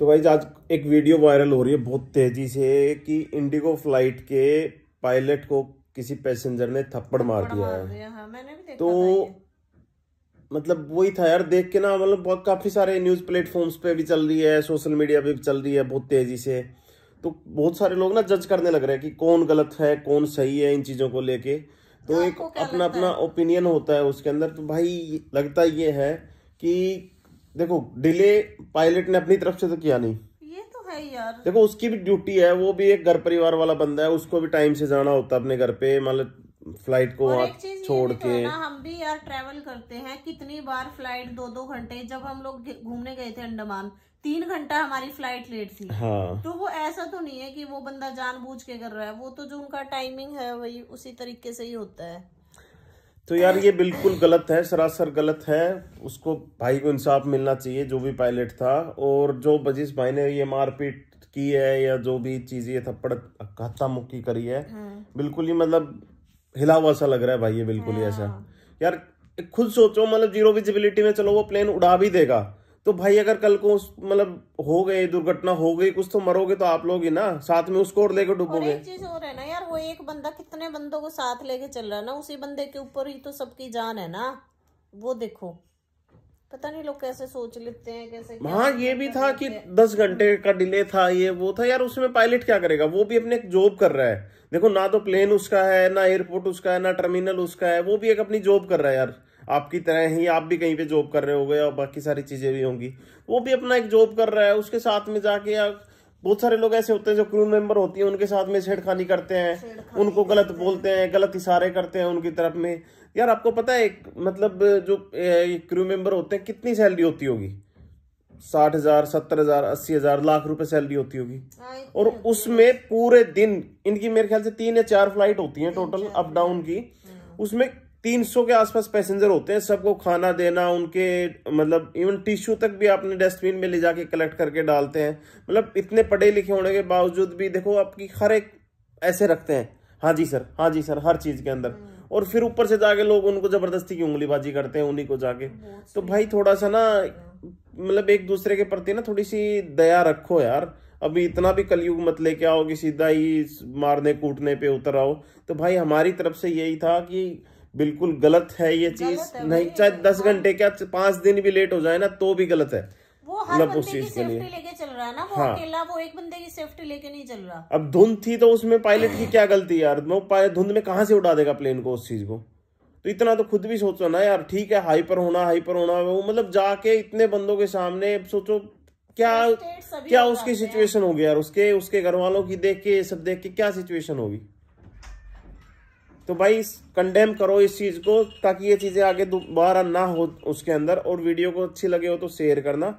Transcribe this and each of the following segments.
तो भाई आज एक वीडियो वायरल हो रही है बहुत तेज़ी से कि इंडिगो फ्लाइट के पायलट को किसी पैसेंजर ने थप्पड़ मार दिया है हाँ, मैंने भी देखा तो मतलब वही था यार देख के ना मतलब बहुत काफ़ी सारे न्यूज़ प्लेटफॉर्म्स पे भी चल रही है सोशल मीडिया पे भी चल रही है बहुत तेज़ी से तो बहुत सारे लोग ना जज करने लग रहे हैं कि कौन गलत है कौन सही है इन चीज़ों को लेके तो हाँ, एक अपना अपना ओपिनियन होता है उसके अंदर तो भाई लगता ये है कि देखो डिले पायलट ने अपनी तरफ से तो किया नहीं ये तो है यार देखो उसकी भी ड्यूटी है वो भी एक घर परिवार वाला बंदा है उसको भी टाइम से जाना होता है अपने घर पे मतलब फ्लाइट को वहाँ छोड़ तो के ना हम भी यार ट्रेवल करते हैं कितनी बार फ्लाइट दो दो घंटे जब हम लोग घूमने गए थे अंडमान तीन घंटा हमारी फ्लाइट लेट थी हाँ। तो वो ऐसा तो नहीं है कि वो बंदा जानबूझ के कर रहा है वो तो जो उनका टाइमिंग है वही उसी तरीके से ही होता है तो यार ये बिल्कुल गलत है सरासर गलत है उसको भाई को इंसाफ मिलना चाहिए जो भी पायलट था और जो बजिश भाई ने ये मारपीट की है या जो भी चीज़ ये थप्पड़ हत्ता मुक्की करी है हाँ। बिल्कुल ही मतलब हिला हुआ सा लग रहा है भाई ये बिल्कुल ही हाँ। ऐसा यार खुद सोचो मतलब जीरो विजिबिलिटी में चलो वो प्लेन उड़ा भी देगा तो भाई अगर कल को मतलब हो गए दुर्घटना हो गई कुछ तो मरोगे तो आप लोग ही ना साथ में उसको और लेकर डूबोगे चीज और है ना यार वो एक बंदा कितने बंदों को साथ लेके चल रहा है ना उसी बंदे के ऊपर ही तो सबकी जान है ना वो देखो पता नहीं लोग कैसे सोच लेते हैं कैसे हाँ ये भी था कि दस घंटे का डिले था ये वो था यार उसमें पायलट क्या करेगा वो भी अपने जॉब कर रहा है देखो ना तो प्लेन उसका है ना एयरपोर्ट उसका है ना टर्मिनल उसका है वो भी एक अपनी जॉब कर रहा है यार आपकी तरह ही आप भी कहीं पे जॉब कर रहे हो गए और बाकी सारी चीजें भी होंगी वो भी अपना एक जॉब कर रहा है उसके साथ में जाके यार बहुत सारे लोग ऐसे होते हैं जो क्रू मेंबर होती है उनके साथ में छेड़खानी करते हैं उनको गलत बोलते हैं गलत इशारे करते हैं उनकी तरफ में यार आपको पता है मतलब जो क्रू मेंबर होते हैं कितनी सैलरी होती होगी साठ हजार सत्तर हजार अस्सी हजार लाख रुपए सैलरी होती होगी हाँ, और तो उसमें पूरे दिन इनकी मेरे ख्याल से तीन या चार फ्लाइट होती हैं टोटल अप डाउन की हाँ। उसमें तीन सौ के आसपास पैसेंजर होते हैं सबको खाना देना उनके मतलब इवन टिश्यू तक भी आपने डस्टबिन में ले जाके कलेक्ट करके डालते हैं मतलब इतने पढ़े लिखे होने के बावजूद भी देखो आपकी हर एक ऐसे रखते हैं हाँ जी सर हाँ जी सर हर चीज़ के अंदर हम्म। और फिर ऊपर से जाके लोग उनको ज़बरदस्ती की उंगलीबाजी करते हैं उन्हीं को जाके तो भाई थोड़ा सा ना हाँ। मतलब एक दूसरे के प्रति ना थोड़ी सी दया रखो यार अभी इतना भी कलयुग मत लेके आओ कि सीधा ही मारने कूटने पे उतर आओ तो भाई हमारी तरफ से यही था कि बिल्कुल गलत है ये चीज नहीं चाहे दस हाँ। घंटे क्या पांच दिन भी लेट हो जाए ना तो भी गलत है वो हर मतलब बंदे उस की सेफ्टी लेके चल रहा है ना वो हाँ। वो एक बंदे की सेफ्टी लेके नहीं चल रहा अब धुंध थी तो उसमें पायलट की क्या गलती यार वो धुंध में कहा से उड़ा देगा प्लेन को उस चीज को तो इतना तो खुद भी सोचो ना यार ठीक है हाइपर होना हाइपर होना वो मतलब जाके इतने बंदों के सामने सोचो क्या क्या उसकी सिचुएशन होगी यार उसके उसके घर वालों की देख के सब देख के क्या सिचुएशन होगी तो भाई कंडेम करो इस चीज़ को ताकि ये चीज़ें आगे दोबारा ना हो उसके अंदर और वीडियो को अच्छी लगे हो तो शेयर करना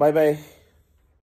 बाय बाय